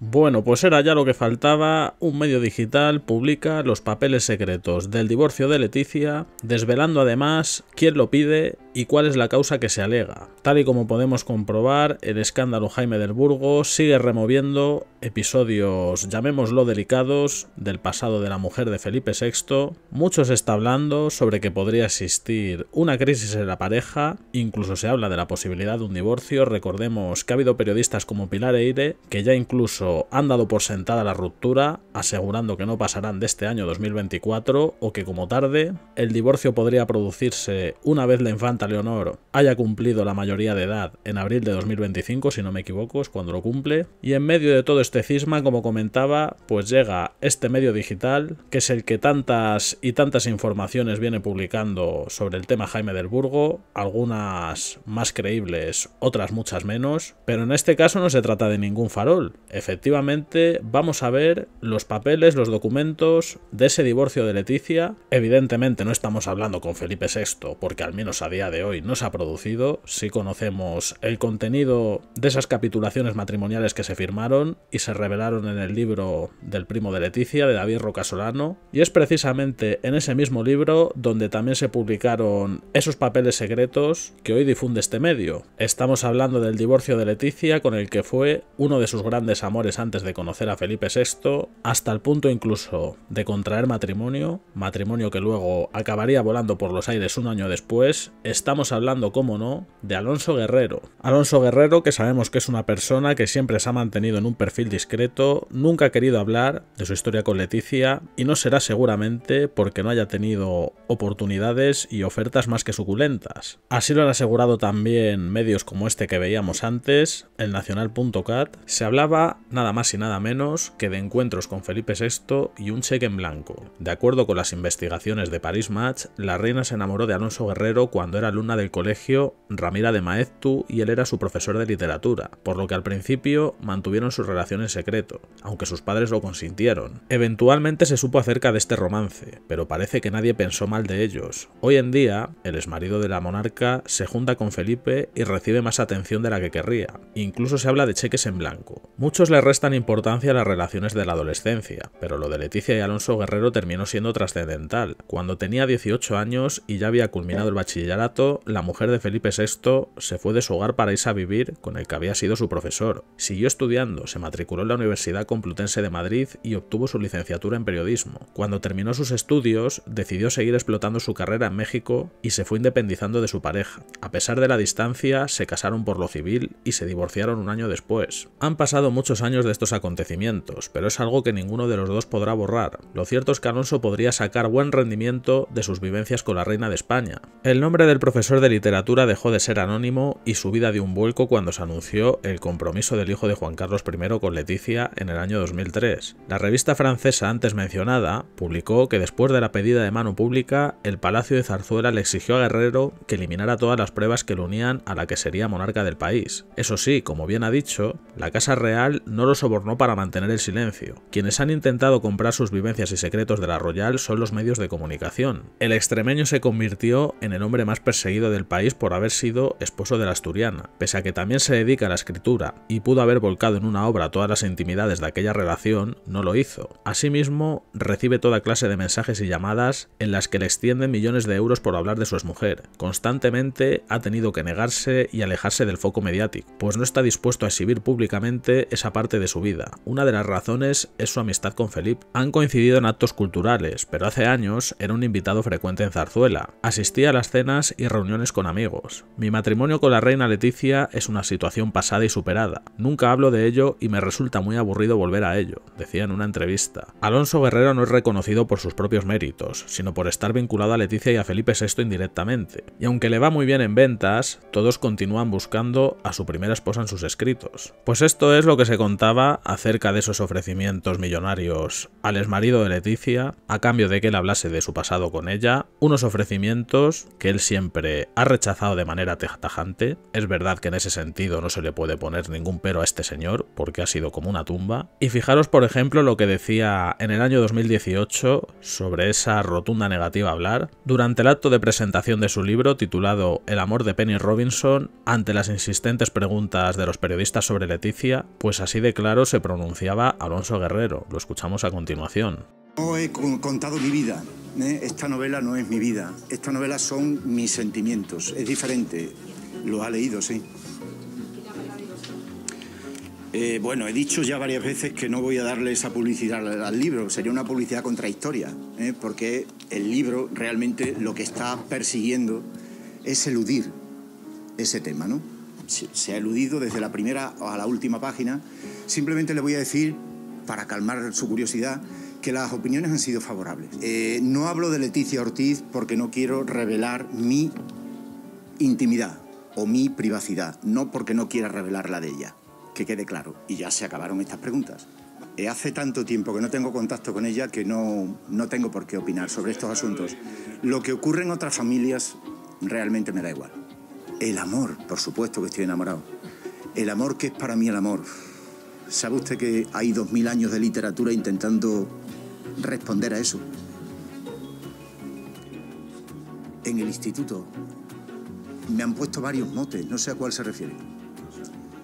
Bueno, pues era ya lo que faltaba. Un medio digital publica los papeles secretos del divorcio de Leticia, desvelando además quién lo pide y cuál es la causa que se alega. Tal y como podemos comprobar, el escándalo Jaime del Burgo sigue removiendo episodios, llamémoslo delicados, del pasado de la mujer de Felipe VI. Muchos se está hablando sobre que podría existir una crisis en la pareja, incluso se habla de la posibilidad de un divorcio. Recordemos que ha habido periodistas como Pilar Eire que ya incluso han dado por sentada la ruptura, asegurando que no pasarán de este año 2024 o que como tarde el divorcio podría producirse una vez la infanta Leonor haya cumplido la mayoría de edad en abril de 2025, si no me equivoco, es cuando lo cumple. Y en medio de todo este cisma, como comentaba, pues llega este medio digital, que es el que tantas y tantas informaciones viene publicando sobre el tema Jaime del Burgo, algunas más creíbles, otras muchas menos, pero en este caso no se trata de ningún farol. Efectivamente, vamos a ver los papeles, los documentos de ese divorcio de Leticia. Evidentemente no estamos hablando con Felipe VI, porque al menos a día de hoy no se ha producido, si conocemos el contenido de esas capitulaciones matrimoniales que se firmaron y se revelaron en el libro del primo de Leticia, de David Rocasolano, y es precisamente en ese mismo libro donde también se publicaron esos papeles secretos que hoy difunde este medio. Estamos hablando del divorcio de Leticia con el que fue uno de sus grandes amores antes de conocer a Felipe VI, hasta el punto incluso de contraer matrimonio, matrimonio que luego acabaría volando por los aires un año después, Estamos hablando, como no, de Alonso Guerrero. Alonso Guerrero, que sabemos que es una persona que siempre se ha mantenido en un perfil discreto, nunca ha querido hablar de su historia con Leticia y no será seguramente porque no haya tenido oportunidades y ofertas más que suculentas. Así lo han asegurado también medios como este que veíamos antes, el nacional.cat. Se hablaba nada más y nada menos que de encuentros con Felipe VI y un cheque en blanco. De acuerdo con las investigaciones de Paris Match, la reina se enamoró de Alonso Guerrero cuando era alumna del colegio Ramira de Maeztu y él era su profesor de literatura, por lo que al principio mantuvieron su relación en secreto, aunque sus padres lo consintieron. Eventualmente se supo acerca de este romance, pero parece que nadie pensó mal de ellos. Hoy en día, el exmarido de la monarca se junta con Felipe y recibe más atención de la que querría. Incluso se habla de cheques en blanco. Muchos le restan importancia a las relaciones de la adolescencia, pero lo de Leticia y Alonso Guerrero terminó siendo trascendental. Cuando tenía 18 años y ya había culminado el bachillerato, la mujer de Felipe VI se fue de su hogar para irse a vivir con el que había sido su profesor. Siguió estudiando, se matriculó en la Universidad Complutense de Madrid y obtuvo su licenciatura en periodismo. Cuando terminó sus estudios, decidió seguir explotando su carrera en México y se fue independizando de su pareja. A pesar de la distancia, se casaron por lo civil y se divorciaron un año después. Han pasado muchos años de estos acontecimientos, pero es algo que ninguno de los dos podrá borrar. Lo cierto es que Alonso podría sacar buen rendimiento de sus vivencias con la reina de España. El nombre del profesor de literatura dejó de ser anónimo y su vida dio un vuelco cuando se anunció el compromiso del hijo de Juan Carlos I con Leticia en el año 2003. La revista francesa antes mencionada publicó que después de la pedida de mano pública, el Palacio de Zarzuela le exigió a Guerrero que eliminara todas las pruebas que lo unían a la que sería monarca del país. Eso sí, como bien ha dicho, la Casa Real no lo sobornó para mantener el silencio. Quienes han intentado comprar sus vivencias y secretos de la Royal son los medios de comunicación. El extremeño se convirtió en el hombre más seguido del país por haber sido esposo de la asturiana, pese a que también se dedica a la escritura y pudo haber volcado en una obra todas las intimidades de aquella relación, no lo hizo. Asimismo, recibe toda clase de mensajes y llamadas en las que le extienden millones de euros por hablar de su exmujer. Constantemente ha tenido que negarse y alejarse del foco mediático, pues no está dispuesto a exhibir públicamente esa parte de su vida. Una de las razones es su amistad con Felipe. Han coincidido en actos culturales, pero hace años era un invitado frecuente en Zarzuela. Asistía a las cenas y reuniones con amigos. Mi matrimonio con la reina Leticia es una situación pasada y superada. Nunca hablo de ello y me resulta muy aburrido volver a ello, decía en una entrevista. Alonso Guerrero no es reconocido por sus propios méritos, sino por estar vinculado a Leticia y a Felipe VI indirectamente. Y aunque le va muy bien en ventas, todos continúan buscando a su primera esposa en sus escritos. Pues esto es lo que se contaba acerca de esos ofrecimientos millonarios al exmarido de Leticia, a cambio de que él hablase de su pasado con ella, unos ofrecimientos que él siempre ha rechazado de manera tajante. Es verdad que en ese sentido no se le puede poner ningún pero a este señor, porque ha sido como una tumba. Y fijaros, por ejemplo, lo que decía en el año 2018 sobre esa rotunda negativa a hablar, durante el acto de presentación de su libro titulado El amor de Penny Robinson, ante las insistentes preguntas de los periodistas sobre Leticia, pues así de claro se pronunciaba Alonso Guerrero, lo escuchamos a continuación. No he contado mi vida. ¿eh? Esta novela no es mi vida. Esta novela son mis sentimientos. Es diferente. Lo ha leído, sí. Eh, bueno, he dicho ya varias veces que no voy a darle esa publicidad al, libro, sería una publicidad contra historia, ¿eh? porque el libro realmente lo que está persiguiendo es eludir ese tema, ¿no? se, ha eludido desde la primera a la última página. Simplemente le voy a decir, para calmar su curiosidad, que las opiniones han sido favorables. Eh, no hablo de Leticia Ortiz porque no quiero revelar mi intimidad o mi privacidad, no porque no quiera revelar la de ella, que quede claro. Y ya se acabaron estas preguntas. Eh, hace tanto tiempo que no tengo contacto con ella que no, no tengo por qué opinar sobre estos asuntos. Lo que ocurre en otras familias realmente me da igual. El amor, por supuesto que estoy enamorado. El amor que es para mí el amor. ¿Sabe usted que hay dos mil años de literatura intentando responder a eso. En el instituto me han puesto varios motes, no sé a cuál se refiere.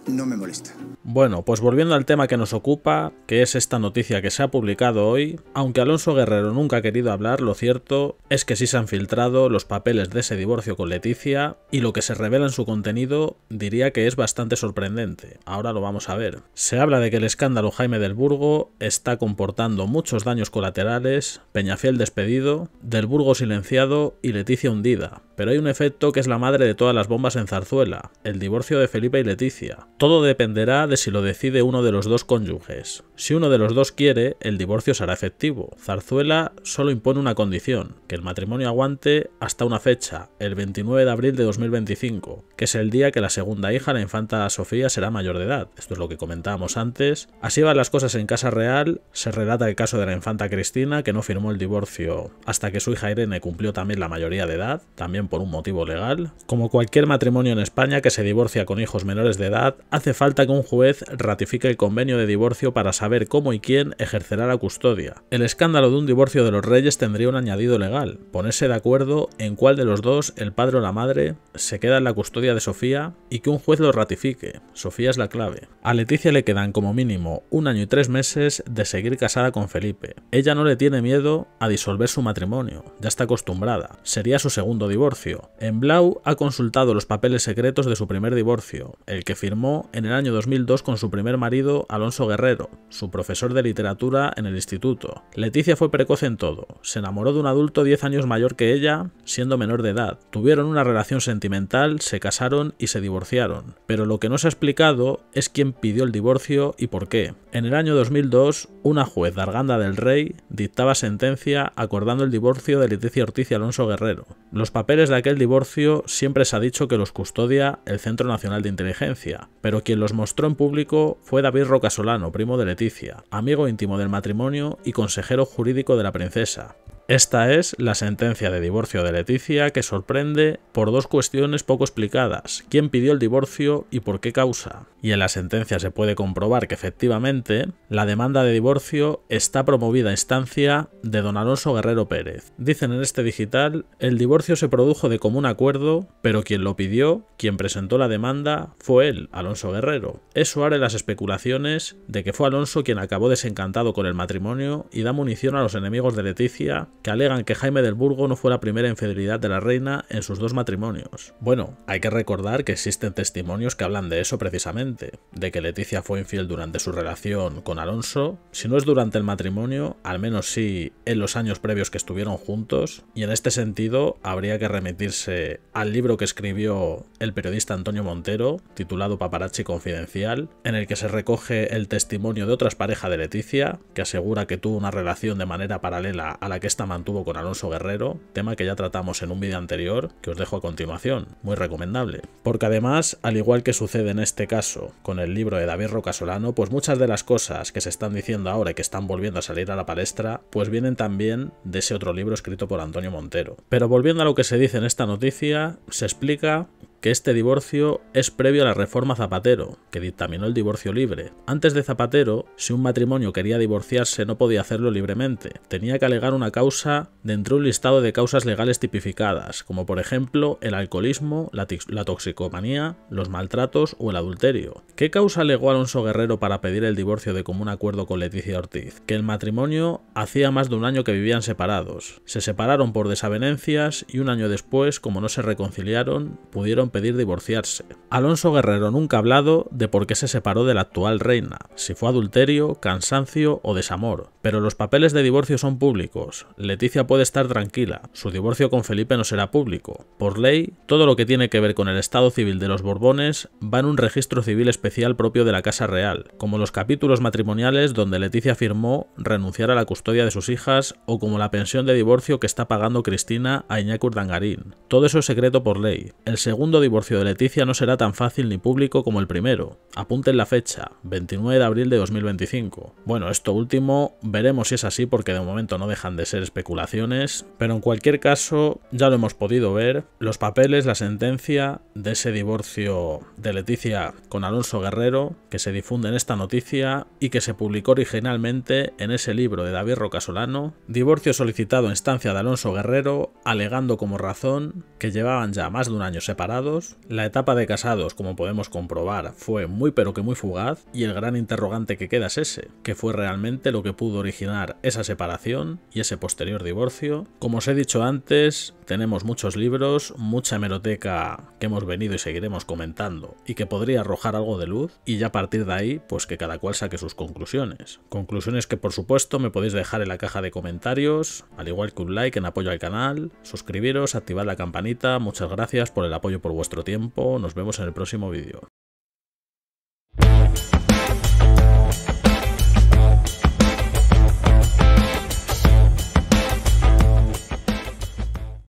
No me molesta. Bueno, pues volviendo al tema que nos ocupa, que es esta noticia que se ha publicado hoy, aunque Alonso Guerrero nunca ha querido hablar, lo cierto es que sí se han filtrado los papeles de ese divorcio con Leticia y lo que se revela en su contenido diría que es bastante sorprendente. Ahora lo vamos a ver. Se habla de que el escándalo Jaime del Burgo está comportando muchos daños colaterales, Peñafiel despedido, del Burgo silenciado y Leticia hundida. Pero hay un efecto que es la madre de todas las bombas en Zarzuela, el divorcio de Felipe y Leticia. Todo dependerá de si lo decide uno de los dos cónyuges. Si uno de los dos quiere, el divorcio será efectivo. Zarzuela solo impone una condición, que el matrimonio aguante hasta una fecha, el 29 de abril de 2025, que es el día que la segunda hija, la infanta Sofía, será mayor de edad. Esto es lo que comentábamos antes. Así van las cosas en Casa Real, se relata el caso de la infanta Cristina, que no firmó el divorcio hasta que su hija Irene cumplió también la mayoría de edad, también por un motivo legal. Como cualquier matrimonio en España que se divorcia con hijos menores de edad, hace falta que un juez ratifica el convenio de divorcio para saber cómo y quién ejercerá la custodia. El escándalo de un divorcio de los reyes tendría un añadido legal, ponerse de acuerdo en cuál de los dos, el padre o la madre, se queda en la custodia de Sofía y que un juez lo ratifique. Sofía es la clave. A Leticia le quedan como mínimo un año y tres meses de seguir casada con Felipe. Ella no le tiene miedo a disolver su matrimonio, ya está acostumbrada. Sería su segundo divorcio. En Blau ha consultado los papeles secretos de su primer divorcio, el que firmó en el año 2002 con su primer marido, Alonso Guerrero, su profesor de literatura en el instituto. Leticia fue precoz en todo, se enamoró de un adulto 10 años mayor que ella, siendo menor de edad, tuvieron una relación sentimental, se casaron y se divorciaron. Pero lo que no se ha explicado es quién pidió el divorcio y por qué. En el año 2002, una juez de Arganda del Rey dictaba sentencia acordando el divorcio de Leticia Ortiz y Alonso Guerrero. Los papeles de aquel divorcio siempre se ha dicho que los custodia el Centro Nacional de Inteligencia, pero quien los mostró en público fue David Rocasolano, primo de Leticia, amigo íntimo del matrimonio y consejero jurídico de la princesa, esta es la sentencia de divorcio de Leticia que sorprende por dos cuestiones poco explicadas, quién pidió el divorcio y por qué causa. Y en la sentencia se puede comprobar que efectivamente la demanda de divorcio está promovida a instancia de don Alonso Guerrero Pérez. Dicen en este digital, el divorcio se produjo de común acuerdo, pero quien lo pidió, quien presentó la demanda, fue él, Alonso Guerrero. Eso abre las especulaciones de que fue Alonso quien acabó desencantado con el matrimonio y da munición a los enemigos de Leticia que alegan que Jaime del Burgo no fue la primera infidelidad de la reina en sus dos matrimonios. Bueno, hay que recordar que existen testimonios que hablan de eso precisamente, de que Leticia fue infiel durante su relación con Alonso, si no es durante el matrimonio, al menos sí en los años previos que estuvieron juntos, y en este sentido habría que remitirse al libro que escribió el periodista Antonio Montero, titulado Paparazzi Confidencial, en el que se recoge el testimonio de otras parejas de Leticia, que asegura que tuvo una relación de manera paralela a la que esta mantuvo con Alonso Guerrero, tema que ya tratamos en un vídeo anterior que os dejo a continuación, muy recomendable. Porque además, al igual que sucede en este caso con el libro de David Rocasolano, pues muchas de las cosas que se están diciendo ahora y que están volviendo a salir a la palestra, pues vienen también de ese otro libro escrito por Antonio Montero. Pero volviendo a lo que se dice en esta noticia, se explica que este divorcio es previo a la reforma Zapatero, que dictaminó el divorcio libre. Antes de Zapatero, si un matrimonio quería divorciarse no podía hacerlo libremente, tenía que alegar una causa dentro de un listado de causas legales tipificadas, como por ejemplo el alcoholismo, la, toxicomanía, los maltratos o el adulterio. ¿Qué causa alegó Alonso Guerrero para pedir el divorcio de común acuerdo con Leticia Ortiz? Que el matrimonio hacía más de un año que vivían separados. Se separaron por desavenencias y un año después, como no se reconciliaron, pudieron pedir divorciarse. Alonso Guerrero nunca ha hablado de por qué se separó de la actual reina, si fue adulterio, cansancio o desamor, pero los papeles de divorcio son públicos. Leticia puede estar tranquila, su divorcio con Felipe no será público. Por ley, todo lo que tiene que ver con el estado civil de los Borbones va en un registro civil especial propio de la Casa Real, como los capítulos matrimoniales donde Leticia firmó renunciar a la custodia de sus hijas o como la pensión de divorcio que está pagando Cristina a Iñakur Dangarín. Todo eso es secreto por ley. El segundo divorcio de Leticia no será tan fácil ni público como el primero. Apunten la fecha, 29 de abril de 2025. Bueno, esto último veremos si es así porque de momento no dejan de ser especulaciones, pero en cualquier caso ya lo hemos podido ver, los papeles, la sentencia de ese divorcio de Leticia con Alonso Guerrero, que se difunde en esta noticia y que se publicó originalmente en ese libro de David Rocasolano, divorcio solicitado en instancia de Alonso Guerrero, alegando como razón que llevaban ya más de un año separados la etapa de casados, como podemos comprobar, fue muy pero que muy fugaz y el gran interrogante que queda es ese, que fue realmente lo que pudo originar esa separación y ese posterior divorcio. Como os he dicho antes, tenemos muchos libros, mucha hemeroteca que hemos venido y seguiremos comentando y que podría arrojar algo de luz y ya a partir de ahí pues que cada cual saque sus conclusiones. Conclusiones que por supuesto me podéis dejar en la caja de comentarios, al igual que un like en apoyo al canal, suscribiros, activar la campanita, muchas gracias por el apoyo por vuestro tiempo, nos vemos en el próximo vídeo.